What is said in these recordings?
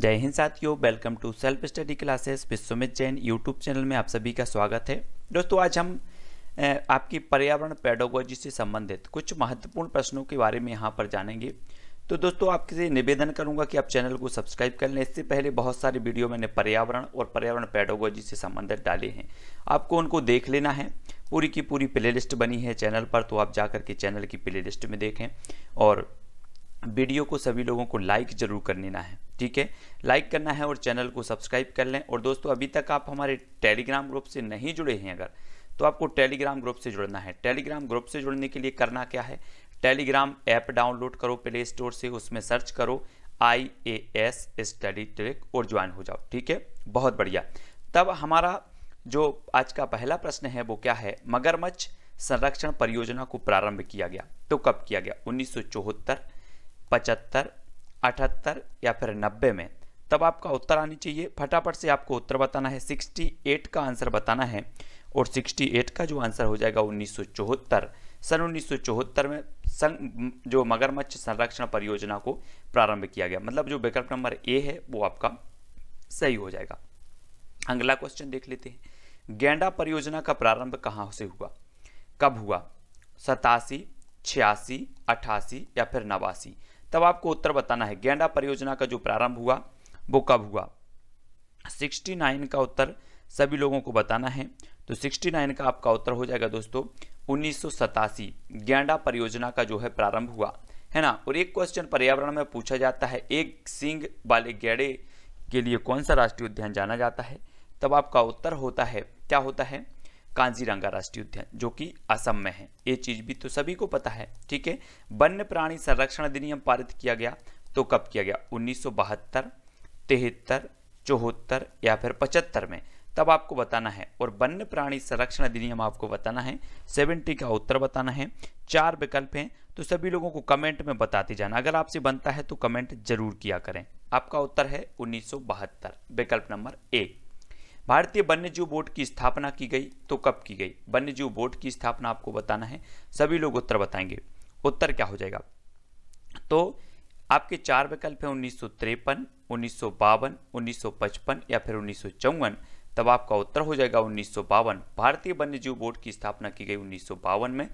जय हिंद साथियों welcome to self study classes Vishwamit Jain YouTube channel में आप सभी का स्वागत है दोस्तों आज हम आपकी पर्यावरण पेडोगोजी से संबंधित कुछ महत्वपूर्ण प्रश्नों के बारे में यहाँ पर जानेंगे तो दोस्तों आपसे निवेदन करूँगा कि आप चैनल को सब्सक्राइब कर लें इससे पहले बहुत सारे वीडियो मैंने पर्यावरण और पर्यावरण पेडोगोजी से संबंधित डाले हैं आपको उनको देख लेना है पूरी की पूरी प्ले बनी है चैनल पर तो आप जा के चैनल की प्ले में देखें और वीडियो को सभी लोगों को लाइक ज़रूर कर लेना है ठीक है लाइक करना है और चैनल को सब्सक्राइब कर लें और दोस्तों अभी तक आप हमारे टेलीग्राम ग्रुप से नहीं जुड़े हैं अगर तो आपको टेलीग्राम ग्रुप से जुड़ना है टेलीग्राम ग्रुप से जुड़ने के लिए करना क्या है टेलीग्राम ऐप डाउनलोड करो प्ले स्टोर से उसमें सर्च करो I A S study trick और ज्वाइन हो जाओ ठीक है बहुत बढ़िया तब हमारा जो आज का पहला प्रश्न है वो क्या है मगरमच्छ संरक्षण परियोजना को प्रारंभ किया गया तो कब किया गया उन्नीस पचहत्तर अठहत्तर या फिर नब्बे में तब आपका उत्तर आनी चाहिए फटाफट से आपको उत्तर बताना है 68 का आंसर बताना है और 68 का जो आंसर हो जाएगा उन्नीस सन उन्नीस में संघ जो मगरमच्छ संरक्षण परियोजना को प्रारंभ किया गया मतलब जो विकल्प नंबर ए है वो आपका सही हो जाएगा अगला क्वेश्चन देख लेते हैं गेंडा परियोजना का प्रारंभ कहाँ से हुआ कब हुआ सतासी छियासी अठासी या फिर नवासी तब आपको उत्तर बताना है गेंडा परियोजना का जो प्रारंभ हुआ वो कब हुआ 69 का उत्तर सभी लोगों को बताना है तो 69 का आपका उत्तर हो जाएगा दोस्तों उन्नीस गेंडा परियोजना का जो है प्रारंभ हुआ है ना और एक क्वेश्चन पर्यावरण में पूछा जाता है एक सिंग वाले गेड़े के लिए कौन सा राष्ट्रीय उद्यान जाना जाता है तब आपका उत्तर होता है क्या होता है कांजीरंगा राष्ट्रीय उद्यान जो कि असम में है ये चीज भी तो सभी को पता है ठीक है वन्य प्राणी संरक्षण अधिनियम पारित किया गया तो कब किया गया उन्नीस सौ बहत्तर तिहत्तर चौहत्तर या फिर पचहत्तर में तब आपको बताना है और वन्य प्राणी संरक्षण अधिनियम आपको बताना है सेवेंटी का उत्तर बताना है चार विकल्प हैं तो सभी लोगों को कमेंट में बताते जाना अगर आपसे बनता है तो कमेंट जरूर किया करें आपका उत्तर है उन्नीस विकल्प नंबर एक भारतीय वन्यजीव बोर्ड की स्थापना की गई तो कब की गई वन्यजीव बोर्ड की स्थापना आपको बताना है सभी लोग उत्तर बताएंगे उत्तर क्या हो जाएगा तो आपके चार विकल्प हैं उन्नीस सौ तिरपन उन्नीस सौ बावन उन्नीस सौ पचपन या फिर उन्नीस सौ चौवन तब आपका उत्तर हो जाएगा उन्नीस सौ बावन भारतीय वन्यजीव बोर्ड की स्थापना की गई उन्नीस सौ बावन में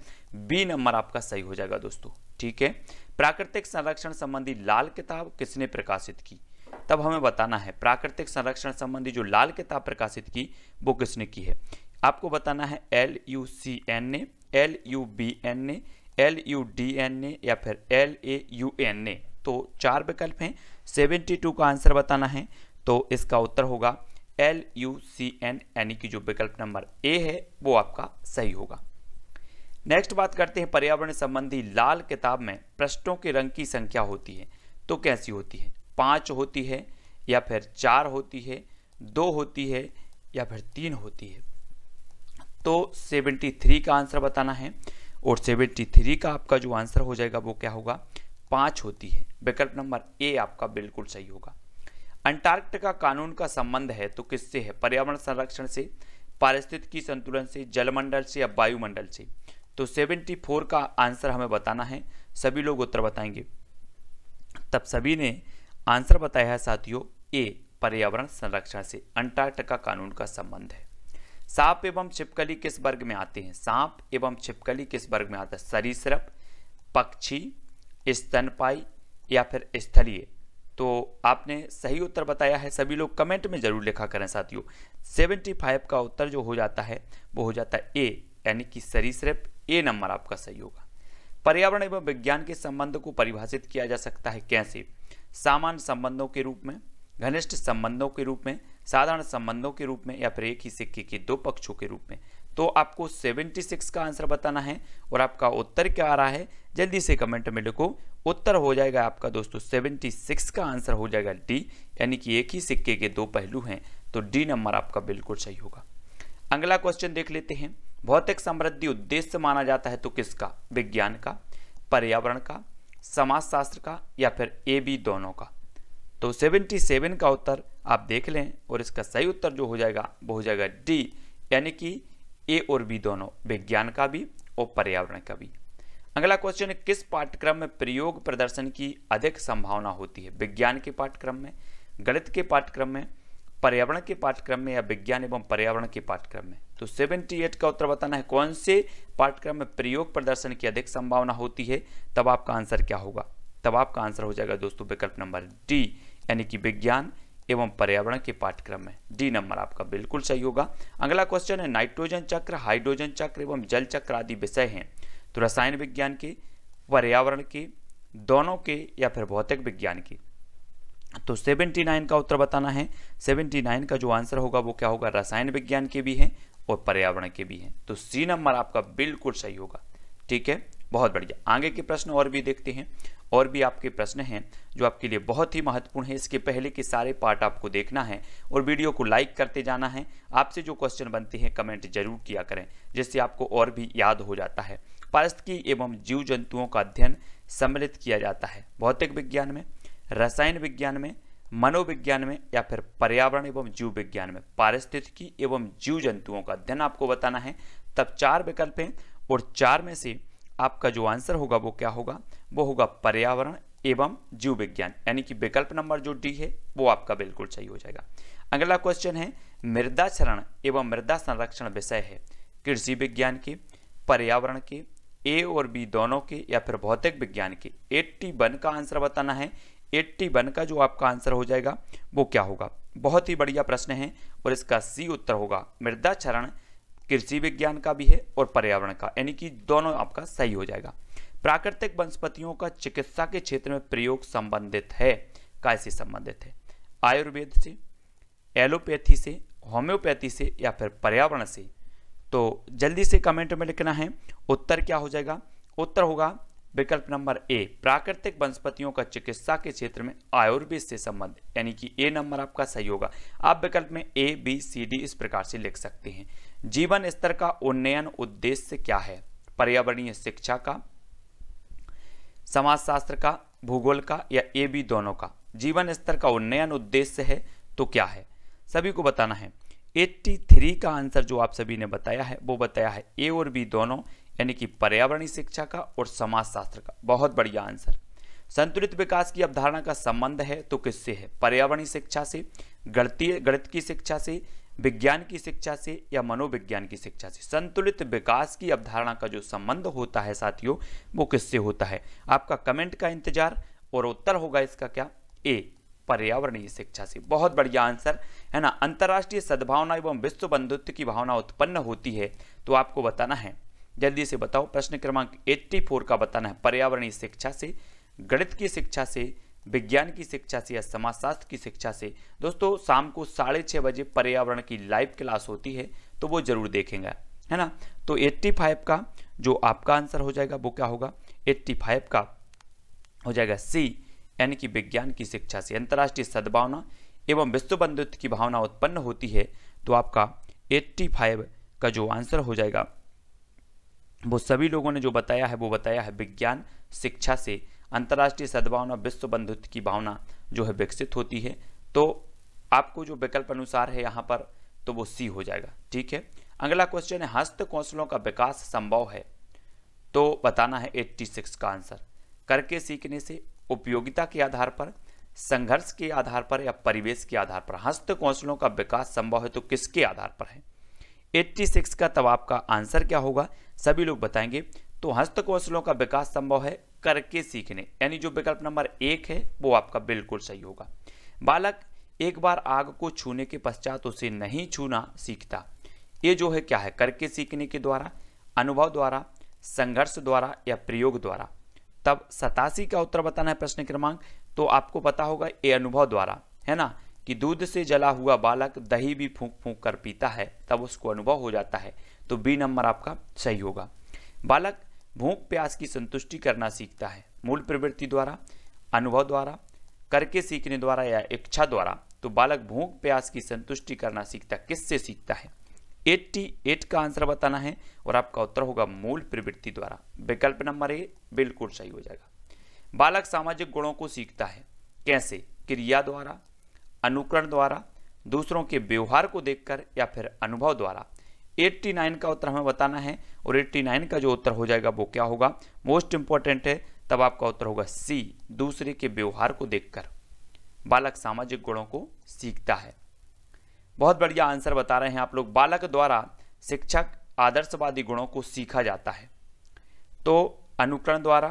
बी नंबर आपका सही हो जाएगा दोस्तों ठीक है प्राकृतिक संरक्षण संबंधी लाल किताब किसने प्रकाशित की तब हमें बताना है प्राकृतिक संरक्षण संबंधी जो लाल किताब प्रकाशित की वो किसने की है आपको बताना है एल यू सी एन ने एल यू बी एन ने एल यू डी एन ने या फिर एल ए यू एन ने तो चार विकल्प हैं 72 का आंसर बताना है तो इसका उत्तर होगा एल यू सी एन यानी कि जो विकल्प नंबर ए है वो आपका सही होगा नेक्स्ट बात करते हैं पर्यावरण संबंधी लाल किताब में पृष्ठों के रंग की संख्या होती है तो कैसी होती है पाँच होती है या फिर चार होती है दो होती है या फिर तीन होती है तो 73 का आंसर बताना है और 73 का आपका जो आंसर हो जाएगा वो क्या होगा पाँच होती है विकल्प नंबर ए आपका बिल्कुल सही होगा अंटार्कटिका कानून का संबंध है तो किससे है पर्यावरण संरक्षण से पारिस्थितिकी संतुलन से जलमंडल से या वायुमंडल से तो 74 का आंसर हमें बताना है सभी लोग उत्तर बताएंगे तब सभी ने आंसर बताया है साथियों ए पर्यावरण संरक्षण से अंटार्कटिका कानून का संबंध है सांप एवं छिपकली किस वर्ग में आते हैं सांप एवं छिपकली किस वर्ग में आता है सरीसृप पक्षी स्तनपाई या फिर स्थलीय तो आपने सही उत्तर बताया है सभी लोग कमेंट में जरूर लिखा करें साथियों सेवेंटी फाइव का उत्तर जो हो जाता है वो हो जाता है ए यानी कि सरीसृप ए नंबर आपका सही होगा पर्यावरण एवं विज्ञान के संबंध को परिभाषित किया जा सकता है कैसे सामान्य संबंधों के रूप में घनिष्ठ संबंधों के रूप में साधारण संबंधों के रूप में या फिर एक ही सिक्के के दो पक्षों के रूप में तो आपको 76 का आंसर बताना है और आपका उत्तर क्या आ रहा है जल्दी से कमेंट में लिखो उत्तर हो जाएगा आपका दोस्तों 76 का आंसर हो जाएगा डी यानी कि एक ही सिक्के के दो पहलू हैं तो डी नंबर आपका बिल्कुल सही होगा अगला क्वेश्चन देख लेते हैं भौतिक समृद्धि उद्देश्य माना जाता है तो किसका विज्ञान का पर्यावरण का समाजशास्त्र का या फिर ए बी दोनों का तो 77 का उत्तर आप देख लें और इसका सही उत्तर जो हो जाएगा वो हो जाएगा डी यानी कि ए और बी दोनों विज्ञान का भी और पर्यावरण का भी अगला क्वेश्चन है किस पाठ्यक्रम में प्रयोग प्रदर्शन की अधिक संभावना होती है विज्ञान के पाठ्यक्रम में गणित के पाठ्यक्रम में पर्यावरण के पाठ्यक्रम में या विज्ञान एवं पर्यावरण के पाठ्यक्रम में तो 78 का उत्तर बताना है कौन से पाठ्यक्रम में प्रयोग प्रदर्शन की अधिक संभावना होती है तब आपका आंसर क्या होगा तब आपका आंसर हो जाएगा दोस्तों विकल्प नंबर डी यानी कि विज्ञान एवं पर्यावरण के पाठ्यक्रम में डी नंबर आपका बिल्कुल सही होगा अगला क्वेश्चन है नाइट्रोजन चक्र हाइड्रोजन चक्र एवं जल चक्र आदि विषय हैं तो रसायन विज्ञान के पर्यावरण के दोनों के या फिर भौतिक विज्ञान के तो 79 का उत्तर बताना है 79 का जो आंसर होगा वो क्या होगा रसायन विज्ञान के भी है और पर्यावरण के भी हैं तो सी नंबर आपका बिल्कुल सही होगा ठीक है बहुत बढ़िया आगे के प्रश्न और भी देखते हैं और भी आपके प्रश्न हैं जो आपके लिए बहुत ही महत्वपूर्ण है इसके पहले के सारे पार्ट आपको देखना है और वीडियो को लाइक करते जाना है आपसे जो क्वेश्चन बनते हैं कमेंट जरूर किया करें जिससे आपको और भी याद हो जाता है पारिस्थिकी एवं जीव जंतुओं का अध्ययन सम्मिलित किया जाता है भौतिक विज्ञान में रसायन विज्ञान में मनोविज्ञान में या फिर पर्यावरण एवं जीव विज्ञान में पारिस्थितिकी एवं जीव जंतुओं का अध्ययन आपको बताना है तब चार विकल्प हैं और चार में से आपका जो आंसर होगा वो क्या होगा वो होगा पर्यावरण एवं जीव विज्ञान यानी कि विकल्प नंबर जो डी है वो आपका बिल्कुल सही हो जाएगा अगला क्वेश्चन है मृदा क्षरण एवं मृदा संरक्षण विषय है कृषि विज्ञान के पर्यावरण के ए और बी दोनों के या फिर भौतिक विज्ञान के 81 का आंसर बताना है एट्टी वन का जो आपका आंसर हो जाएगा वो क्या होगा बहुत ही बढ़िया प्रश्न है और इसका सी उत्तर होगा मृदा क्षरण कृषि विज्ञान का भी है और पर्यावरण का यानी कि दोनों आपका सही हो जाएगा प्राकृतिक वनस्पतियों का चिकित्सा के क्षेत्र में प्रयोग संबंधित है कैसे संबंधित है आयुर्वेद से एलोपैथी से होम्योपैथी से या फिर पर्यावरण से तो जल्दी से कमेंट में लिखना है उत्तर क्या हो जाएगा उत्तर होगा विकल्प नंबर ए प्राकृतिक वनस्पतियों का चिकित्सा के क्षेत्र में आयुर्वेद से संबंध यानी कि ए नंबर आपका सही होगा आप विकल्प में ए बी सी डी इस प्रकार से लिख सकते हैं जीवन स्तर का उन्नयन उद्देश्य क्या है पर्यावरणीय शिक्षा का समाजशास्त्र का भूगोल का या ए बी दोनों का जीवन स्तर का उन्नयन उद्देश्य है तो क्या है सभी को बताना है 83 का आंसर जो आप सभी ने बताया है वो बताया है ए और बी दोनों यानी कि पर्यावरणीय शिक्षा का और समाजशास्त्र का बहुत बढ़िया आंसर संतुलित विकास की अवधारणा का संबंध है तो किससे है पर्यावरणीय शिक्षा से गणतीय गणित की शिक्षा से विज्ञान की शिक्षा से या मनोविज्ञान की शिक्षा से संतुलित विकास की अवधारणा का जो संबंध होता है साथियों वो किससे होता है आपका कमेंट का इंतजार और उत्तर होगा इसका क्या ए पर्यावरणीय शिक्षा से बहुत बढ़िया आंसर है ना अंतर्राष्ट्रीय सद्भावना एवं विश्व बंधुत्व की भावना उत्पन्न होती है तो आपको बताना है जल्दी से बताओ प्रश्न क्रमांक 84 का बताना है पर्यावरणीय शिक्षा से गणित की शिक्षा से विज्ञान की शिक्षा से या समाजशास्त्र की शिक्षा से दोस्तों शाम को साढ़े छः बजे पर्यावरण की लाइव क्लास होती है तो वो जरूर देखेंगे है ना तो 85 का जो आपका आंसर हो जाएगा वो क्या होगा 85 का हो जाएगा सी यानी कि विज्ञान की शिक्षा से अंतर्राष्ट्रीय सद्भावना एवं विश्व बंधुत्व की भावना उत्पन्न होती है तो आपका एट्टी का जो आंसर हो जाएगा वो सभी लोगों ने जो बताया है वो बताया है विज्ञान शिक्षा से अंतर्राष्ट्रीय सद्भावना विश्व बंधुत्व की भावना जो है विकसित होती है तो आपको जो विकल्प अनुसार है यहाँ पर तो वो सी हो जाएगा ठीक है अगला क्वेश्चन है हस्त कौशलों का विकास संभव है तो बताना है 86 का आंसर करके सीखने से उपयोगिता के आधार पर संघर्ष के आधार पर या परिवेश के आधार पर हस्त कौशलों का विकास संभव है तो किसके आधार पर है 86 का तब आपका आंसर क्या होगा सभी लोग बताएंगे तो हस्तकौशलों का विकास संभव है करके सीखने यानी जो विकल्प नंबर एक है वो आपका बिल्कुल सही होगा बालक एक बार आग को छूने के पश्चात उसे नहीं छूना सीखता ये जो है क्या है करके सीखने के द्वारा अनुभव द्वारा संघर्ष द्वारा या प्रयोग द्वारा तब सतासी का उत्तर बताना है प्रश्न क्रमांक तो आपको पता होगा ये अनुभव द्वारा है ना कि दूध से जला हुआ बालक दही भी फूंक फूंक कर पीता है तब उसको अनुभव हो जाता है तो बी नंबर आपका सही होगा बालक भूख प्यास की संतुष्टि करना सीखता है मूल प्रवृत्ति द्वारा अनुभव द्वारा करके सीखने द्वारा या इच्छा द्वारा तो बालक भूख प्यास की संतुष्टि करना सीखता किससे सीखता है 88 का आंसर बताना है और आपका उत्तर होगा मूल प्रवृत्ति द्वारा विकल्प नंबर ए बिल्कुल सही हो जाएगा बालक सामाजिक गुणों को सीखता है कैसे क्रिया द्वारा अनुकरण द्वारा दूसरों के व्यवहार को देखकर या फिर अनुभव द्वारा 89 का उत्तर हमें बताना है और 89 का जो उत्तर हो जाएगा वो क्या होगा मोस्ट इंपॉर्टेंट है तब आपका उत्तर होगा सी दूसरे के व्यवहार को देखकर बालक सामाजिक गुणों को सीखता है बहुत बढ़िया आंसर बता रहे हैं आप लोग बालक द्वारा शिक्षक आदर्शवादी गुणों को सीखा जाता है तो अनुकरण द्वारा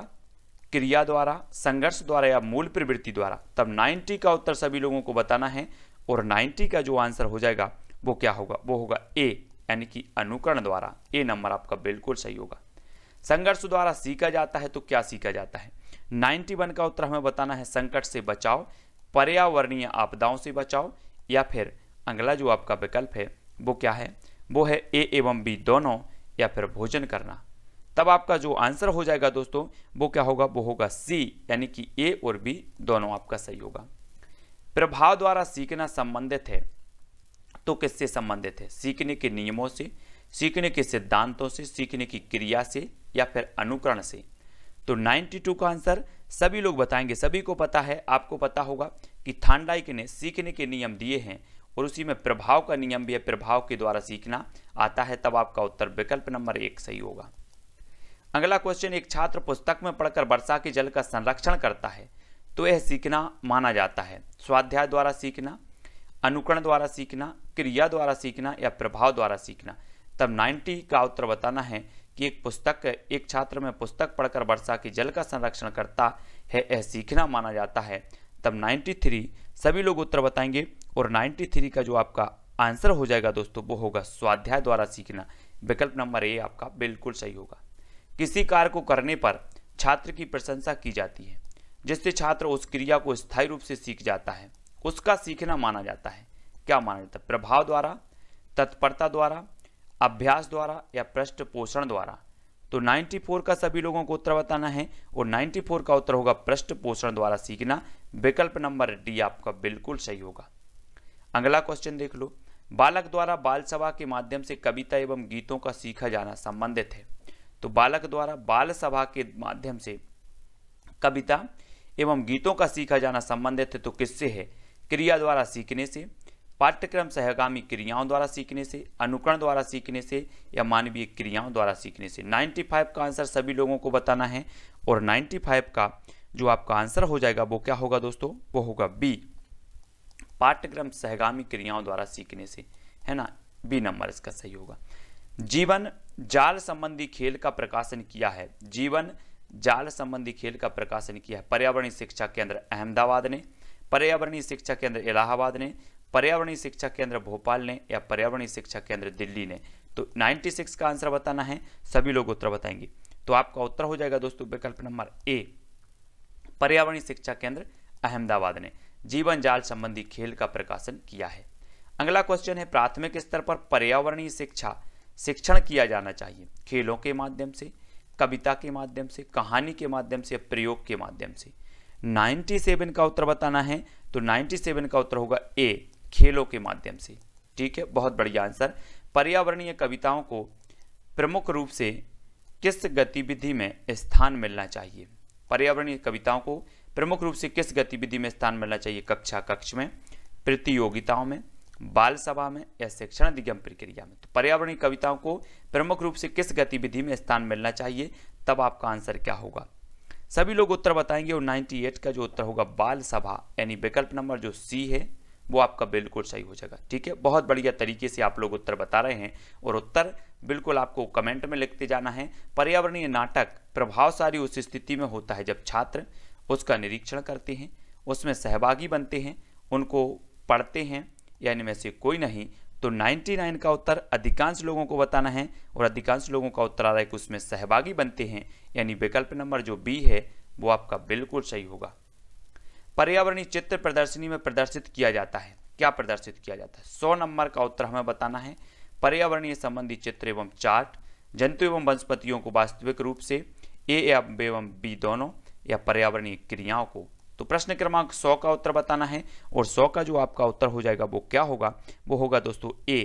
क्रिया द्वारा संघर्ष द्वारा या मूल प्रवृत्ति द्वारा तब 90 का उत्तर सभी लोगों को बताना है और 90 का जो आंसर हो जाएगा वो क्या होगा वो होगा ए यानी कि अनुकरण द्वारा ये नंबर आपका बिल्कुल सही होगा संघर्ष द्वारा सीखा जाता है तो क्या सीखा जाता है 91 का उत्तर हमें बताना है संकट से बचाओ पर्यावरणीय आपदाओं से बचाओ या फिर अगला जो आपका विकल्प है वो क्या है वो है ए एवं बी दोनों या फिर भोजन करना तब आपका जो आंसर हो जाएगा दोस्तों वो क्या होगा वो होगा सी यानी कि ए और बी दोनों आपका सही होगा प्रभाव द्वारा सीखना संबंधित है तो किससे संबंधित है सीखने के नियमों से सीखने के सिद्धांतों से सीखने की क्रिया से या फिर अनुकरण से तो 92 का आंसर सभी लोग बताएंगे सभी को पता है आपको पता होगा कि थानडाइक ने सीखने के नियम दिए हैं और उसी में प्रभाव का नियम भी है प्रभाव के द्वारा सीखना आता है तब आपका उत्तर विकल्प नंबर एक सही होगा अगला क्वेश्चन एक छात्र पुस्तक में पढ़कर वर्षा के जल का संरक्षण करता है तो यह सीखना माना जाता है स्वाध्याय द्वारा सीखना अनुकरण द्वारा सीखना क्रिया द्वारा सीखना या प्रभाव द्वारा सीखना तब 90 का उत्तर बताना है कि एक पुस्तक एक छात्र में पुस्तक पढ़कर वर्षा के जल का संरक्षण करता है यह सीखना माना जाता है तब 93 सभी लोग उत्तर बताएंगे और 93 का जो आपका आंसर हो जाएगा दोस्तों वो होगा स्वाध्याय द्वारा सीखना विकल्प नंबर ए आपका बिल्कुल सही होगा किसी कार्य को करने पर छात्र की प्रशंसा की जाती है जिससे छात्र उस क्रिया को स्थायी रूप से सीख जाता है उसका सीखना माना जाता है क्या माना जाता है प्रभाव द्वारा तत्परता द्वारा अभ्यास द्वारा या पृष्ठ पोषण द्वारा तो 94 का सभी लोगों को उत्तर बताना है और 94 का उत्तर होगा पृष्ठ पोषण द्वारा सीखना विकल्प नंबर डी आपका बिल्कुल सही होगा अगला क्वेश्चन देख लो बालक द्वारा बाल सभा के माध्यम से कविता एवं गीतों का सीखा जाना संबंधित है तो बालक द्वारा बाल सभा के माध्यम से कविता एवं गीतों का सीखा जाना संबंधित है तो किससे है क्रिया द्वारा सीखने से पाठ्यक्रम सहगामी क्रियाओं द्वारा सीखने से अनुकरण द्वारा सीखने से या मानवीय क्रियाओं द्वारा सीखने से 95 का आंसर सभी लोगों को बताना है और 95 का जो आपका आंसर हो जाएगा वो क्या होगा दोस्तों वो होगा बी पाठ्यक्रम सहगामी क्रियाओं द्वारा सीखने से है ना बी नंबर इसका सही होगा जीवन जाल संबंधी खेल का प्रकाशन किया है जीवन जाल संबंधी खेल का प्रकाशन किया है पर्यावरण शिक्षा केंद्र अहमदाबाद ने पर्यावरणीय शिक्षा केंद्र इलाहाबाद ने पर्यावरणीय शिक्षा केंद्र भोपाल ने या पर्यावरणीय शिक्षा केंद्र दिल्ली ने तो 96 का आंसर बताना है सभी लोग उत्तर बताएंगे तो आपका उत्तर हो जाएगा दोस्तों विकल्प नंबर ए पर्यावरणीय शिक्षा केंद्र अहमदाबाद ने जीवन जाल संबंधी खेल का प्रकाशन किया है अगला क्वेश्चन है प्राथमिक स्तर पर पर्यावरणीय शिक्षा शिक्षण किया जाना चाहिए खेलों के माध्यम से कविता के माध्यम से कहानी के माध्यम से प्रयोग के माध्यम से 97 का उत्तर बताना है तो 97 का उत्तर होगा ए खेलों के माध्यम से ठीक है बहुत बढ़िया आंसर पर्यावरणीय कविताओं को प्रमुख रूप से किस गतिविधि में स्थान मिलना चाहिए पर्यावरणीय कविताओं को प्रमुख रूप से किस गतिविधि में स्थान मिलना चाहिए कक्षा कक्ष में प्रतियोगिताओं में बाल सभा में या शिक्षण अधिगम प्रक्रिया में तो पर्यावरणीय कविताओं को प्रमुख रूप से किस गतिविधि में स्थान मिलना चाहिए तब आपका आंसर क्या होगा सभी लोग उत्तर बताएंगे और 98 का जो उत्तर होगा बाल सभा यानी विकल्प नंबर जो सी है वो आपका बिल्कुल सही हो जाएगा ठीक है बहुत बढ़िया तरीके से आप लोग उत्तर बता रहे हैं और उत्तर बिल्कुल आपको कमेंट में लिखते जाना है पर्यावरणीय नाटक प्रभावशाली उस स्थिति में होता है जब छात्र उसका निरीक्षण करते हैं उसमें सहभागी बनते हैं उनको पढ़ते हैं या इनमें से कोई नहीं तो 99 का उत्तर अधिकांश लोगों को बताना है और अधिकांश लोगों का उत्तर आ रहा है कि उसमें सहभागी बनते हैं यानी विकल्प नंबर जो बी है वो आपका बिल्कुल सही होगा पर्यावरणीय चित्र प्रदर्शनी में प्रदर्शित किया जाता है क्या प्रदर्शित किया जाता है सौ नंबर का उत्तर हमें बताना है पर्यावरणीय संबंधी चित्र एवं चार्ट जंतु एवं वनस्पतियों को वास्तविक रूप से ए एवं बी दोनों या पर्यावरणीय क्रियाओं को तो प्रश्न क्रमांक सौ का उत्तर बताना है और सौ का जो आपका उत्तर हो जाएगा वो क्या होगा वो होगा दोस्तों ए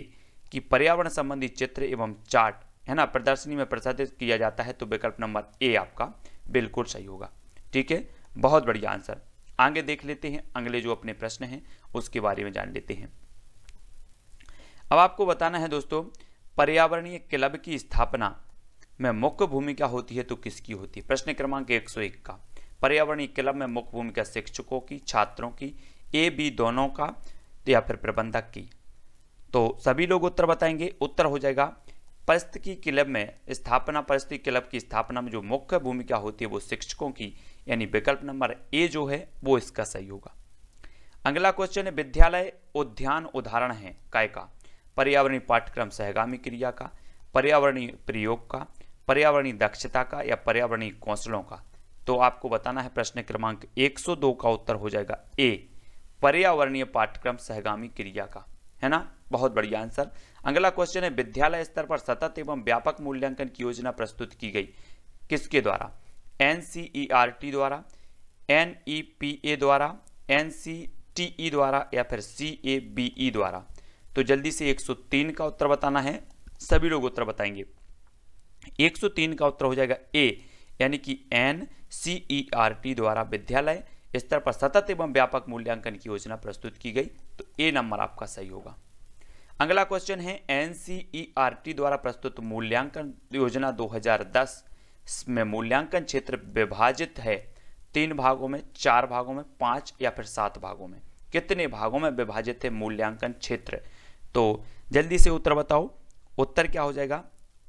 कि पर्यावरण संबंधी चित्र एवं चार्ट है ना प्रदर्शनी में प्रसारित किया जाता है तो विकल्प नंबर ए आपका बिल्कुल सही होगा ठीक है बहुत बढ़िया आंसर आगे देख लेते हैं अगले जो अपने प्रश्न हैं उसके बारे में जान लेते हैं अब आपको बताना है दोस्तों पर्यावरणीय क्लब की स्थापना में मुख्य भूमिका होती है तो किसकी होती है प्रश्न क्रमांक 101 का पर्यावरणीय क्लब में मुख्य भूमिका शिक्षकों की छात्रों की ए बी दोनों का या फिर प्रबंधक की तो सभी लोग उत्तर बताएंगे उत्तर हो जाएगा परिस्थिति क्लब में स्थापना परिस्थिति क्लब की स्थापना में जो मुख्य भूमिका होती है वो शिक्षकों की यानी विकल्प नंबर ए जो है वो इसका सही होगा अगला क्वेश्चन है विद्यालय उद्यान उदाहरण है काय का पर्यावरणीय पाठ्यक्रम सहगामी क्रिया का पर्यावरणीय प्रयोग का पर्यावरणीय दक्षता का या पर्यावरणीय कौशलों का तो आपको बताना है प्रश्न क्रमांक 102 का उत्तर हो जाएगा ए पर्यावरणीय पाठ्यक्रम सहगामी क्रिया का है ना बहुत बढ़िया आंसर अगला क्वेश्चन है विद्यालय स्तर पर सतत एवं व्यापक मूल्यांकन की योजना प्रस्तुत की गई किसके द्वारा एन e द्वारा एन e द्वारा एन e द्वारा या फिर सी द्वारा तो जल्दी से 103 का उत्तर बताना है सभी लोग उत्तर बताएंगे 103 का उत्तर हो जाएगा ए यानी कि एन सीईआरटी e द्वारा विद्यालय स्तर पर सतत एवं व्यापक मूल्यांकन की योजना प्रस्तुत की गई तो ए नंबर आपका सही होगा अगला क्वेश्चन है एनसीईआरटी e द्वारा प्रस्तुत मूल्यांकन योजना 2010 में मूल्यांकन क्षेत्र विभाजित है तीन भागों में चार भागों में पांच या फिर सात भागों में कितने भागों में विभाजित है मूल्यांकन क्षेत्र तो जल्दी से उत्तर बताओ उत्तर क्या हो जाएगा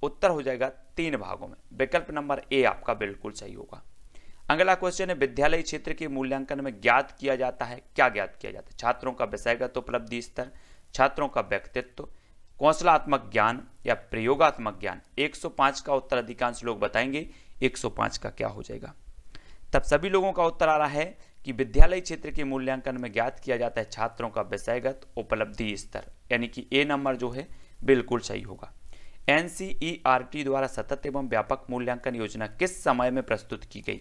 उत्तर हो जाएगा तीन भागों में विकल्प नंबर ए आपका बिल्कुल सही होगा अगला क्वेश्चन है विद्यालय क्षेत्र के मूल्यांकन में ज्ञात किया जाता है क्या ज्ञात किया जाता है छात्रों का विषयगत उपलब्धि स्तर छात्रों का व्यक्तित्व कौशलात्मक ज्ञान या प्रयोगात्मक ज्ञान 105 का उत्तर अधिकांश लोग बताएंगे 105 का क्या हो जाएगा तब सभी लोगों का उत्तर आ रहा है कि विद्यालय क्षेत्र के मूल्यांकन में ज्ञात किया जाता है छात्रों का विषयगत उपलब्धि स्तर यानी कि ए नंबर जो है बिल्कुल सही होगा एन e द्वारा सतत एवं व्यापक मूल्यांकन योजना किस समय में प्रस्तुत की गई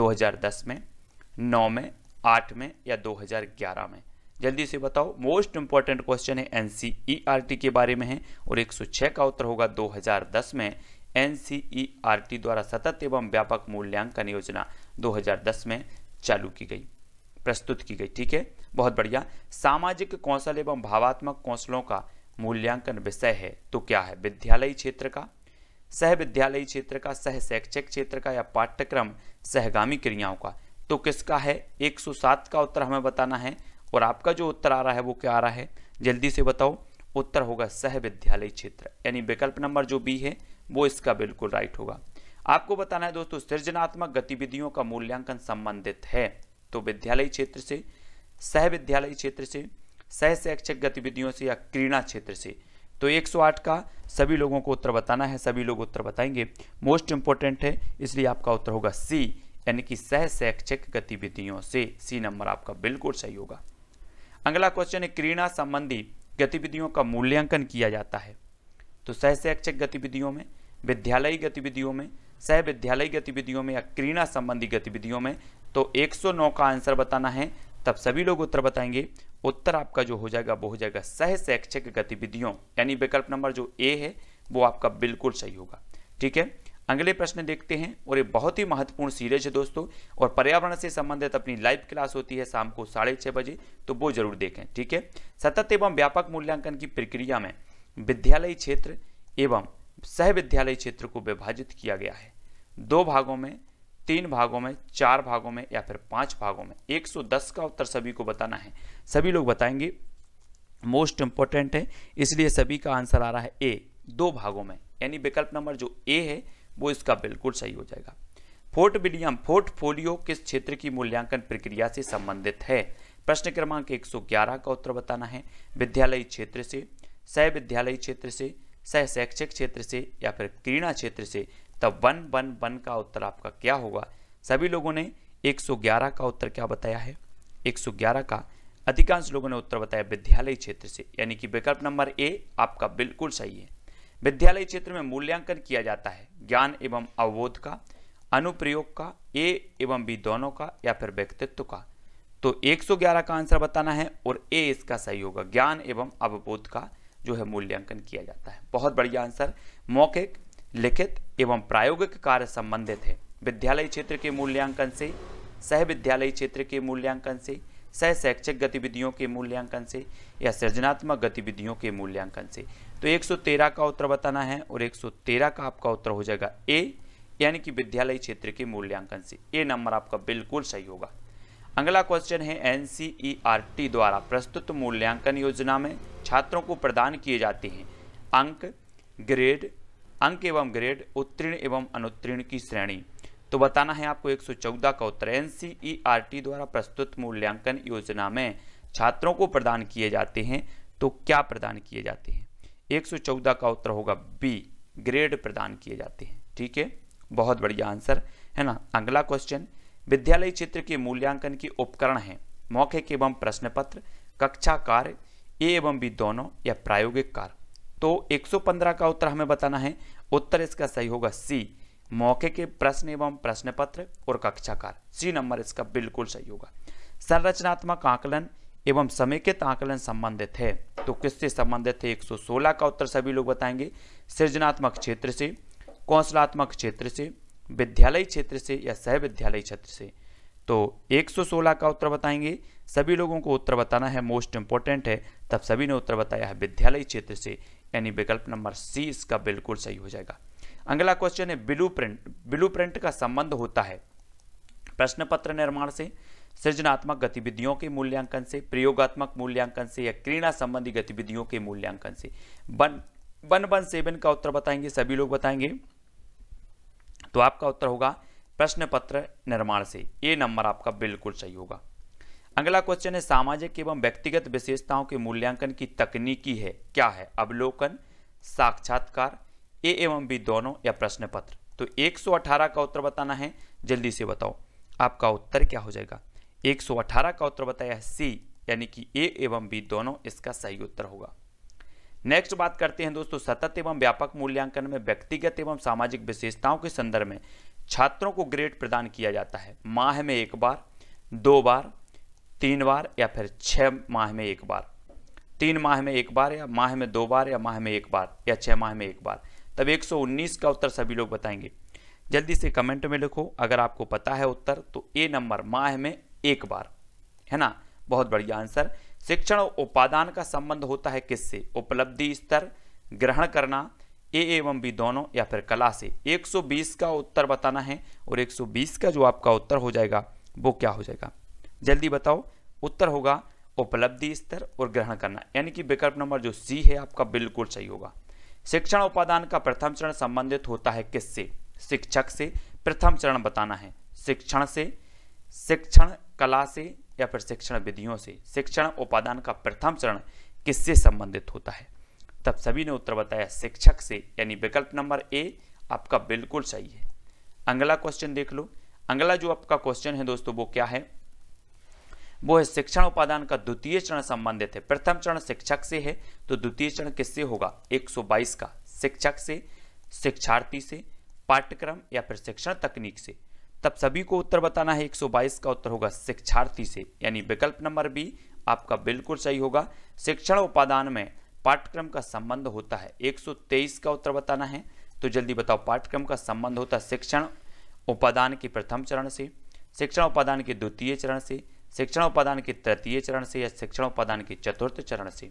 2010 में नौ में आठ में या 2011 में जल्दी से बताओ मोस्ट इंपॉर्टेंट क्वेश्चन है एन e के बारे में है और 106 का उत्तर होगा 2010 में एन e द्वारा सतत एवं व्यापक मूल्यांकन योजना 2010 में चालू की गई प्रस्तुत की गई ठीक है बहुत बढ़िया सामाजिक कौशल एवं भावात्मक कौशलों का मूल्यांकन विषय है तो क्या है विद्यालय क्षेत्र का सह विद्यालयी क्षेत्र का सह शैक्षिक क्षेत्र का या पाठ्यक्रम सहगामी क्रियाओं का तो किसका है 107 का उत्तर हमें बताना है और आपका जो उत्तर आ रहा है वो क्या आ रहा है जल्दी से बताओ उत्तर होगा सह विद्यालय क्षेत्र यानी विकल्प नंबर जो बी है वो इसका बिल्कुल राइट होगा आपको बताना है दोस्तों सृजनात्मक गतिविधियों का मूल्यांकन संबंधित है तो विद्यालय क्षेत्र से सह विद्यालय क्षेत्र से सह शैक्षिक गतिविधियों से या क्रीड़ा क्षेत्र से तो 108 का सभी लोगों को उत्तर बताना है सभी लोग उत्तर बताएंगे मोस्ट इंपॉर्टेंट है इसलिए आपका उत्तर होगा सी यानी कि सह शैक्षिक गतिविधियों से सी नंबर आपका बिल्कुल सही होगा अगला क्वेश्चन है क्रीड़ा संबंधी गतिविधियों का मूल्यांकन किया जाता है तो सह शैक्षिक गतिविधियों में विद्यालयी गतिविधियों में सह विद्यालयी गतिविधियों में या क्रीड़ा संबंधी गतिविधियों में तो 109 का आंसर बताना है तब सभी लोग उत्तर बताएंगे उत्तर आपका जो हो जाएगा वो हो जाएगा सह शैक्षिक गतिविधियों यानी विकल्प नंबर जो ए है वो आपका बिल्कुल सही होगा ठीक है अगले प्रश्न देखते हैं और ये बहुत ही महत्वपूर्ण सीरीज है दोस्तों और पर्यावरण से संबंधित अपनी लाइव क्लास होती है शाम को साढ़े छः बजे तो वो जरूर देखें ठीक है सतत एवं व्यापक मूल्यांकन की प्रक्रिया में विद्यालय क्षेत्र एवं सह विद्यालय क्षेत्र को विभाजित किया गया है दो भागों में तीन भागों में चार भागों में या फिर पांच भागों में 110 का उत्तर सभी को बताना है सभी लोग बताएंगे मोस्ट इंपॉर्टेंट है इसलिए सभी का आंसर आ रहा है ए दो भागों में यानी विकल्प नंबर जो ए है वो इसका बिल्कुल सही हो जाएगा फोर्ट विलियम पोर्टफोलियो किस क्षेत्र की मूल्यांकन प्रक्रिया से संबंधित है प्रश्न क्रमांक 111 का उत्तर बताना है विद्यालय क्षेत्र से सह विद्यालय क्षेत्र से सह शैक्षिक क्षेत्र से या फिर क्रीड़ा क्षेत्र से तब वन वन वन का उत्तर आपका क्या होगा सभी लोगों ने 111 का उत्तर क्या बताया है 111 का अधिकांश लोगों ने उत्तर बताया विद्यालय क्षेत्र से यानी कि विकल्प नंबर ए आपका बिल्कुल सही है विद्यालय क्षेत्र में मूल्यांकन किया जाता है ज्ञान एवं अवबोध का अनुप्रयोग का ए एवं बी दोनों का या फिर व्यक्तित्व का तो 111 का आंसर बताना है और ए इसका सही होगा ज्ञान एवं अवबोध का जो है मूल्यांकन किया जाता है बहुत बढ़िया आंसर मौखिक लिखित एवं प्रायोगिक कार्य संबंधित है विद्यालय क्षेत्र के मूल्यांकन से सह विद्यालय क्षेत्र के मूल्यांकन से सह शैक्षिक गतिविधियों के मूल्यांकन से या सृजनात्मक गतिविधियों के मूल्यांकन से तो 113 का उत्तर बताना है और 113 का आपका उत्तर हो जाएगा ए यानी कि विद्यालय क्षेत्र के मूल्यांकन से ए नंबर आपका बिल्कुल सही होगा अगला क्वेश्चन है एन e द्वारा प्रस्तुत मूल्यांकन योजना में छात्रों को प्रदान किए जाते हैं अंक ग्रेड अंक एवं ग्रेड उत्तीर्ण एवं अनुत्तीर्ण की श्रेणी तो बताना है आपको 114 का उत्तर एन e द्वारा प्रस्तुत मूल्यांकन योजना में छात्रों को प्रदान किए जाते हैं तो क्या प्रदान किए जाते हैं 114 का उत्तर होगा बी ग्रेड प्रदान किए जाते हैं ठीक है बहुत बढ़िया आंसर है ना अगला क्वेश्चन विद्यालय क्षेत्र के मूल्यांकन के उपकरण हैं मौखिक एवं प्रश्न पत्र कक्षा कार्य ए एवं बी दोनों या प्रायोगिक कार्य तो 115 का उत्तर हमें बताना है उत्तर इसका सही होगा सी मौके के प्रश्न एवं प्रश्न पत्र और कक्षाकार सी नंबर इसका बिल्कुल सही होगा संरचनात्मक आकलन एवं समेकित आकलन संबंधित है तो किससे संबंधित है 116 का उत्तर सभी लोग बताएंगे सृजनात्मक क्षेत्र से कौशलात्मक क्षेत्र से विद्यालय क्षेत्र से या सह विद्यालय क्षेत्र से तो 116 का उत्तर बताएंगे सभी लोगों को उत्तर बताना है मोस्ट इंपोर्टेंट है तब सभी ने उत्तर बताया है विद्यालय क्षेत्र से यानी विकल्प नंबर सी इसका बिल्कुल सही हो जाएगा अगला क्वेश्चन है ब्लू प्रिंट ब्लू प्रिंट का संबंध होता है प्रश्न पत्र निर्माण से सृजनात्मक गतिविधियों के मूल्यांकन से प्रयोगात्मक मूल्यांकन से या क्रीड़ा संबंधी गतिविधियों के मूल्यांकन से वन वन वन सेवन का उत्तर बताएंगे सभी लोग बताएंगे तो आपका उत्तर होगा प्रश्न पत्र निर्माण से ये नंबर आपका बिल्कुल सही होगा अगला क्वेश्चन है सामाजिक एवं व्यक्तिगत विशेषताओं के मूल्यांकन की तकनीकी है क्या है अवलोकन साक्षात्कार ए एवं बी दोनों या प्रश्न पत्र तो 118 का उत्तर बताना है जल्दी से बताओ आपका उत्तर क्या हो जाएगा 118 का उत्तर बताया है सी यानी कि ए एवं बी दोनों इसका सही उत्तर होगा नेक्स्ट बात करते हैं दोस्तों सतत एवं व्यापक मूल्यांकन में व्यक्तिगत एवं सामाजिक विशेषताओं के संदर्भ में छात्रों को ग्रेड प्रदान किया जाता है माह में एक बार दो बार तीन बार या फिर छः माह में एक बार तीन माह में एक बार या माह में दो बार या माह में एक बार या छः माह में एक बार तब 119 का उत्तर सभी लोग बताएंगे जल्दी से कमेंट में लिखो अगर आपको पता है उत्तर तो ए नंबर माह में एक बार है ना बहुत बढ़िया आंसर शिक्षण और उपादान का संबंध होता है किससे उपलब्धि स्तर ग्रहण करना ए एवं बी दोनों या फिर कला से 120 का उत्तर बताना है और 120 का जो आपका उत्तर हो जाएगा वो क्या हो जाएगा जल्दी बताओ उत्तर होगा उपलब्धि स्तर और ग्रहण करना यानी कि विकल्प नंबर जो सी है आपका बिल्कुल सही होगा शिक्षण उपादान का प्रथम चरण संबंधित होता है किससे शिक्षक से प्रथम चरण बताना है शिक्षण से शिक्षण कला से या फिर शिक्षण विधियों से शिक्षण उपादान का प्रथम चरण किससे संबंधित होता है तब सभी ने उत्तर बताया शिक्षक से यानी विकल्प नंबर ए आपका बिल्कुल सही है अगला क्वेश्चन देख लो अगला जो आपका क्वेश्चन है दोस्तों वो क्या है वो है शिक्षण उपादान का द्वितीय चरण संबंधित है प्रथम चरण शिक्षक से है तो द्वितीय चरण किससे होगा 122 का शिक्षक से शिक्षार्थी से पाठ्यक्रम या फिर शिक्षण तकनीक से तब सभी को उत्तर बताना है 122 का उत्तर होगा शिक्षार्थी से यानी विकल्प नंबर बी आपका बिल्कुल सही होगा शिक्षण उपादान में पाठ्यक्रम का संबंध होता है एक का उत्तर बताना है तो जल्दी बताओ पाठ्यक्रम का संबंध होता है शिक्षण उपादान के प्रथम चरण से शिक्षण उपादान के द्वितीय चरण से शिक्षण उपादान के तृतीय चरण से या शिक्षण उपादान के चतुर्थ चरण से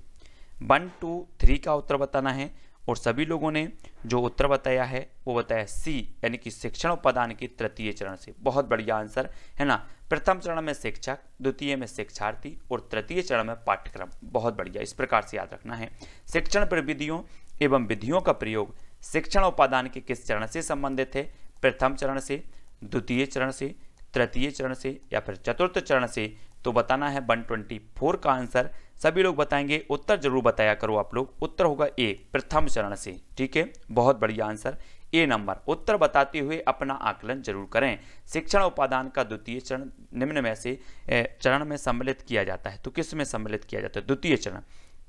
वन टू थ्री का उत्तर बताना है और सभी लोगों ने जो उत्तर बताया है वो बताया सी यानी कि शिक्षण उपादान के तृतीय चरण से बहुत बढ़िया आंसर है ना प्रथम चरण में शिक्षक द्वितीय में शिक्षार्थी और तृतीय चरण में पाठ्यक्रम बहुत बढ़िया इस प्रकार से याद रखना है शिक्षण प्रविधियों एवं विधियों का प्रयोग शिक्षण उपादान के किस चरण से संबंधित है प्रथम चरण से द्वितीय चरण से तृतीय चरण से या फिर चतुर्थ चरण से तो बताना है 124 का आंसर सभी लोग बताएंगे उत्तर जरूर बताया करो आप लोग उत्तर होगा ए प्रथम चरण से ठीक है बहुत बढ़िया आंसर ए नंबर उत्तर बताते हुए अपना आकलन जरूर करें शिक्षण उपादान का द्वितीय चरण निम्न में से चरण में सम्मिलित किया जाता है तो किस में सम्मिलित किया जाता है द्वितीय चरण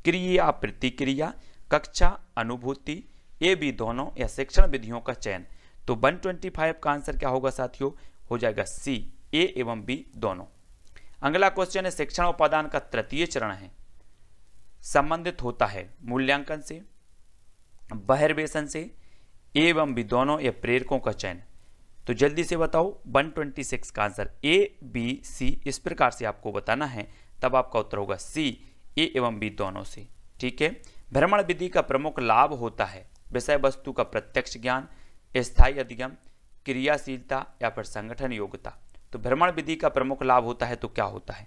क्रिया प्रतिक्रिया कक्षा अनुभूति ए भी दोनों या शिक्षण विधियों का चयन तो 125 का आंसर क्या होगा साथियों हो जाएगा सी ए एवं बी दोनों अगला क्वेश्चन है शिक्षण उपादान का तृतीय चरण है संबंधित होता है मूल्यांकन से बहिर्वेशन से एवं बी दोनों या प्रेरकों का चयन तो जल्दी से बताओ 126 का आंसर ए बी सी इस प्रकार से आपको बताना है तब आपका उत्तर होगा सी ए एवं बी दोनों से ठीक है भ्रमण विधि का प्रमुख लाभ होता है विषय वस्तु का प्रत्यक्ष ज्ञान स्थायी अधिगम क्रियाशीलता या फिर संगठन योग्यता तो भ्रमण विधि का प्रमुख लाभ होता है तो क्या होता है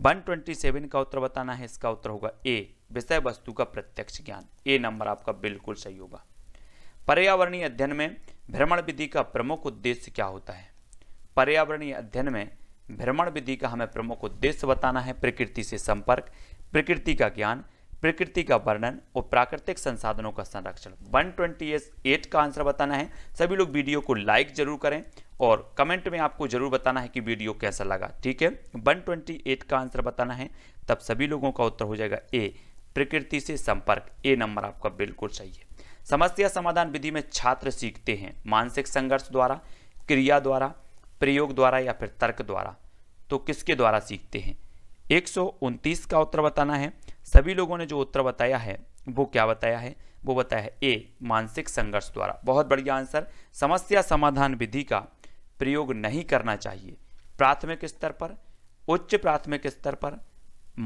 127 का उत्तर बताना है इसका उत्तर होगा ए विषय वस्तु का प्रत्यक्ष ज्ञान ए नंबर आपका बिल्कुल सही होगा पर्यावरणीय अध्ययन में भ्रमण विधि का प्रमुख उद्देश्य क्या होता है पर्यावरणीय अध्ययन में भ्रमण विधि का हमें प्रमुख उद्देश्य बताना है प्रकृति से संपर्क प्रकृति का ज्ञान प्रकृति का वर्णन और प्राकृतिक संसाधनों का संरक्षण ट्वेंटी एट का आंसर बताना है सभी लोग वीडियो को लाइक जरूर करें और कमेंट में आपको जरूर बताना है कि वीडियो कैसा लगा ठीक है 128 का आंसर बताना है तब सभी लोगों का उत्तर हो जाएगा ए प्रकृति से संपर्क ए नंबर आपका बिल्कुल सही है समस्या समाधान विधि में छात्र सीखते हैं मानसिक संघर्ष द्वारा क्रिया द्वारा प्रयोग द्वारा या फिर तर्क द्वारा तो किसके द्वारा सीखते हैं एक का उत्तर बताना है सभी लोगों ने जो उत्तर बताया है वो क्या बताया है वो बताया है ए मानसिक संघर्ष द्वारा बहुत बढ़िया आंसर समस्या समाधान विधि का प्रयोग नहीं करना चाहिए प्राथमिक स्तर पर उच्च प्राथमिक स्तर पर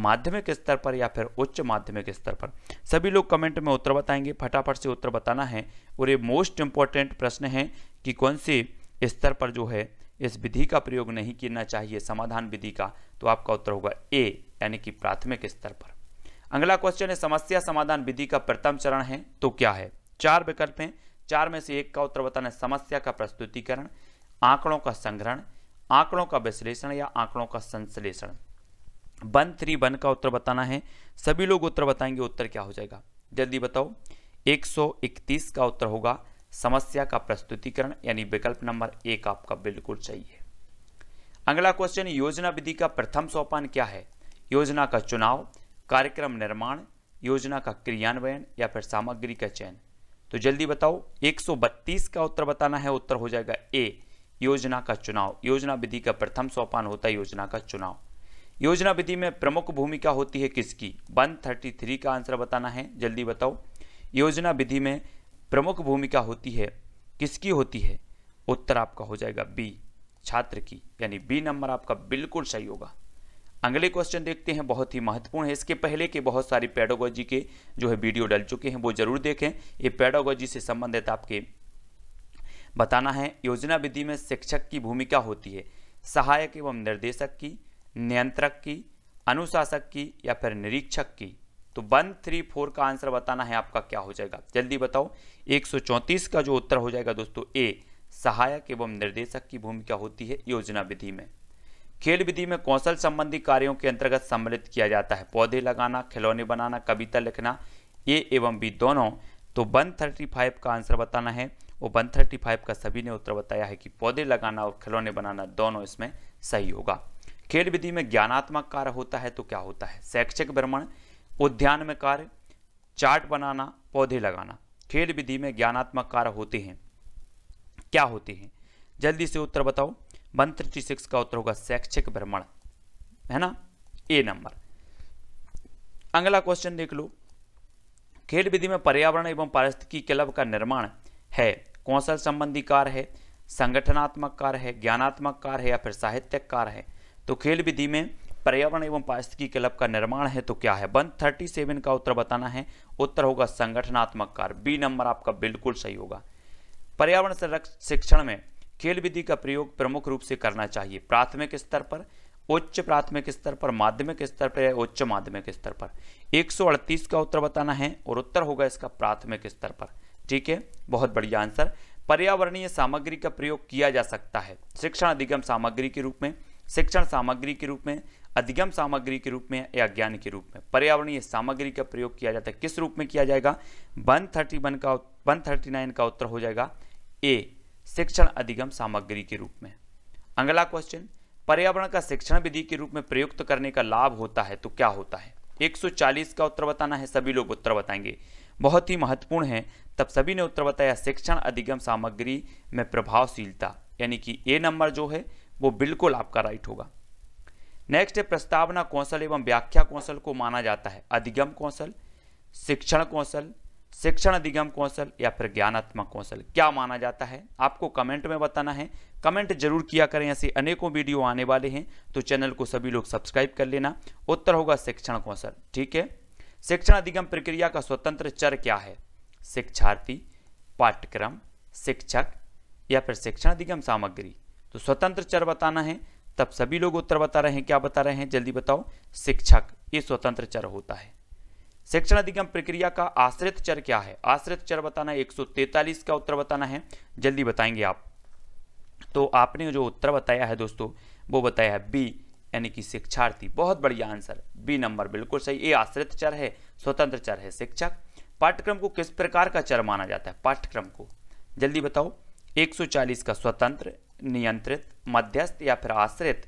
माध्यमिक स्तर पर या फिर उच्च माध्यमिक स्तर पर सभी लोग कमेंट में उत्तर बताएंगे फटाफट से उत्तर बताना है और ये मोस्ट इंपॉर्टेंट प्रश्न है कि कौन से स्तर पर जो है इस विधि का प्रयोग नहीं करना चाहिए समाधान विधि का तो आपका उत्तर होगा ए यानी कि प्राथमिक स्तर पर अगला क्वेश्चन है समस्या समाधान विधि का प्रथम चरण है तो क्या है चार विकल्प हैं चार में से एक का उत्तर बताना है समस्या का प्रस्तुतिकरण आंकड़ों का संग्रहण आंकड़ों का विश्लेषण या आंकड़ों का संश्लेषण वन थ्री वन का उत्तर बताना है सभी लोग उत्तर बताएंगे उत्तर क्या हो जाएगा जल्दी बताओ 131 का उत्तर होगा समस्या का प्रस्तुतिकरण यानी विकल्प नंबर एक आपका बिल्कुल सही है अगला क्वेश्चन योजना विधि का प्रथम सोपान क्या है योजना का चुनाव कार्यक्रम निर्माण योजना का क्रियान्वयन या फिर सामग्री का चयन तो जल्दी बताओ 132 का उत्तर बताना है उत्तर हो जाएगा ए योजना का चुनाव योजना विधि का प्रथम सोपान होता है योजना का चुनाव योजना विधि में प्रमुख भूमिका होती है किसकी 133 का आंसर बताना है जल्दी बताओ योजना विधि में प्रमुख भूमिका होती है किसकी होती है उत्तर आपका हो जाएगा बी छात्र की यानी बी नंबर आपका बिल्कुल सही होगा अगले क्वेश्चन देखते हैं बहुत ही महत्वपूर्ण है इसके पहले के बहुत सारी पेडोगोजी के जो है वीडियो डल चुके हैं वो जरूर देखें ये पेडोगोजी से संबंधित आपके बताना है योजना विधि में शिक्षक की भूमिका होती है सहायक एवं निर्देशक की नियंत्रक की अनुशासक की या फिर निरीक्षक की तो वन थ्री फोर का आंसर बताना है आपका क्या हो जाएगा जल्दी बताओ एक सौ चौंतीस का जो उत्तर हो जाएगा दोस्तों ए सहायक एवं निर्देशक की भूमिका होती है योजना विधि में खेल विधि में कौशल संबंधी कार्यों के अंतर्गत सम्मिलित किया जाता है पौधे लगाना खिलौने बनाना कविता लिखना ए एवं बी दोनों तो वन थर्टी फाइव का आंसर बताना है और फाइव का सभी ने उत्तर बताया है कि पौधे लगाना और खिलौने बनाना दोनों इसमें सही होगा खेल विधि में ज्ञानात्मक कार्य होता है तो क्या होता है शैक्षिक भ्रमण उद्यान में कार्य चार्ट बनाना पौधे लगाना खेल विधि में ज्ञानात्मक कार्य होते हैं क्या होते हैं जल्दी से उत्तर बताओ वन थर्टी सिक्स का उत्तर होगा शैक्षिक भ्रमण है ना ए नंबर अगला क्वेश्चन देख लो खेल विधि में पर्यावरण एवं पारिस्थितिकी क्लब का निर्माण है कौशल संबंधी कार्य है संगठनात्मक कार्य है ज्ञानात्मक कार्य है या फिर साहित्यक कार्य है तो खेल विधि में पर्यावरण एवं पारिस्थितिकी क्लब का निर्माण है तो क्या है वन थर्टी सेवन का उत्तर बताना है उत्तर होगा संगठनात्मक कार्य बी नंबर आपका बिल्कुल सही होगा पर्यावरण शिक्षण में खेल विधि का प्रयोग प्रमुख रूप से करना चाहिए प्राथमिक स्तर पर उच्च प्राथमिक स्तर पर माध्यमिक स्तर पर या उच्च माध्यमिक स्तर पर एक का उत्तर बताना है और उत्तर होगा इसका प्राथमिक स्तर पर ठीक है बहुत बढ़िया आंसर पर्यावरणीय सामग्री का प्रयोग किया जा सकता है शिक्षण अधिगम सामग्री के रूप में शिक्षण सामग्री के रूप में अधिगम सामग्री के रूप में या ज्ञान के रूप में पर्यावरणीय सामग्री का प्रयोग किया जाता है किस रूप में किया जाएगा वन थर्टी वन का वन थर्टी नाइन का उत्तर हो जाएगा ए शिक्षण अधिगम सामग्री के रूप में अगला क्वेश्चन पर्यावरण का शिक्षण विधि के रूप में प्रयुक्त करने का लाभ होता है तो क्या होता है 140 का उत्तर बताना है सभी लोग उत्तर बताएंगे बहुत ही महत्वपूर्ण है तब सभी ने उत्तर बताया शिक्षण अधिगम सामग्री में प्रभावशीलता यानी कि ए नंबर जो है वो बिल्कुल आपका राइट होगा नेक्स्ट है प्रस्तावना कौशल एवं व्याख्या कौशल को माना जाता है अधिगम कौशल शिक्षण कौशल शिक्षण अधिगम कौशल या फिर ज्ञानात्मक कौशल क्या माना जाता है आपको कमेंट में बताना है कमेंट जरूर किया करें ऐसे अनेकों वीडियो आने वाले हैं तो चैनल को सभी लोग सब्सक्राइब कर लेना उत्तर होगा शिक्षण कौशल ठीक है शिक्षण अधिगम प्रक्रिया का स्वतंत्र चर क्या है शिक्षार्थी पाठ्यक्रम शिक्षक या फिर शिक्षण अधिगम सामग्री तो स्वतंत्र चर बताना है तब सभी लोग उत्तर बता रहे हैं क्या बता रहे हैं जल्दी बताओ शिक्षक ये स्वतंत्र चर होता है शिक्षण अधिगम प्रक्रिया का आश्रित चर क्या है आश्रित चर बताना एक का उत्तर बताना है जल्दी बताएंगे आप तो आपने जो उत्तर बताया है दोस्तों वो बताया है बी यानी कि शिक्षार्थी बहुत बढ़िया आंसर बी नंबर बिल्कुल सही ये आश्रित चर है स्वतंत्र चर है शिक्षक पाठ्यक्रम को किस प्रकार का चर माना जाता है पाठ्यक्रम को जल्दी बताओ 140 का स्वतंत्र नियंत्रित मध्यस्थ या फिर आश्रित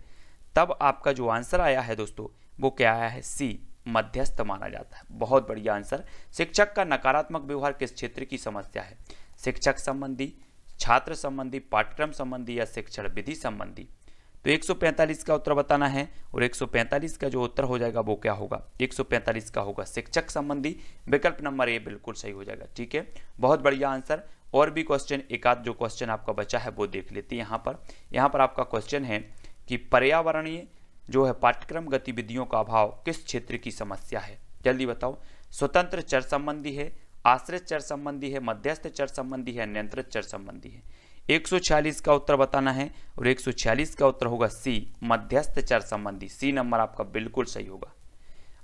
तब आपका जो आंसर आया है दोस्तों वो क्या आया है सी मध्यस्थ माना जाता है बहुत बढ़िया आंसर शिक्षक का नकारात्मक व्यवहार किस क्षेत्र की समस्या है शिक्षक संबंधी छात्र संबंधी पाठ्यक्रम संबंधी या शिक्षण विधि संबंधी तो 145 का उत्तर बताना है और 145 का जो उत्तर हो जाएगा वो क्या होगा 145 का होगा शिक्षक संबंधी विकल्प नंबर ए बिल्कुल सही हो जाएगा ठीक है बहुत बढ़िया आंसर और भी क्वेश्चन एक आध जो क्वेश्चन आपका बचा है वो देख लेते हैं यहाँ पर यहाँ पर आपका क्वेश्चन है कि पर्यावरणीय जो है पाठ्यक्रम गतिविधियों का अभाव किस क्षेत्र की समस्या है जल्दी बताओ स्वतंत्र चर संबंधी है आश्रित चर संबंधी है मध्यस्थ चर संबंधी है नियंत्रित चर संबंधी है 146 का उत्तर बताना है और 146 का उत्तर होगा सी मध्यस्थ चर संबंधी सी नंबर आपका बिल्कुल सही होगा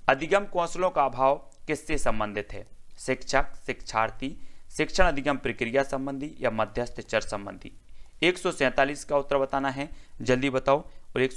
अधिगम कौशलों का अभाव किससे संबंधित है शिक्षक शिक्षार्थी शिक्षण अधिगम प्रक्रिया संबंधी या मध्यस्थ चर संबंधी एक का उत्तर बताना है जल्दी बताओ और एक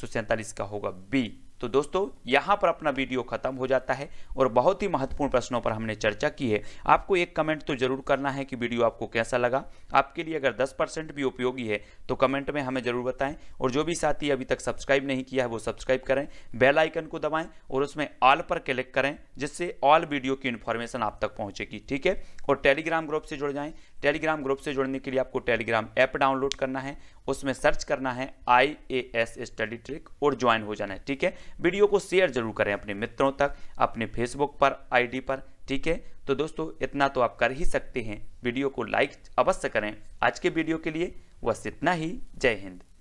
का होगा बी तो दोस्तों यहाँ पर अपना वीडियो खत्म हो जाता है और बहुत ही महत्वपूर्ण प्रश्नों पर हमने चर्चा की है आपको एक कमेंट तो जरूर करना है कि वीडियो आपको कैसा लगा आपके लिए अगर 10 परसेंट भी उपयोगी है तो कमेंट में हमें जरूर बताएं और जो भी साथी अभी तक सब्सक्राइब नहीं किया है वो सब्सक्राइब करें बेल आइकन को दबाएं और उसमें ऑल पर क्लिक करें जिससे ऑल वीडियो की इन्फॉर्मेशन आप तक पहुँचेगी ठीक है और टेलीग्राम ग्रुप से जुड़ जाएं टेलीग्राम ग्रुप से जुड़ने के लिए आपको टेलीग्राम ऐप डाउनलोड करना है उसमें सर्च करना है I A S study trick और ज्वाइन हो जाना है ठीक है वीडियो को शेयर जरूर करें अपने मित्रों तक अपने फेसबुक पर आईडी पर ठीक है तो दोस्तों इतना तो आप कर ही सकते हैं वीडियो को लाइक अवश्य करें आज के वीडियो के लिए बस इतना ही जय हिंद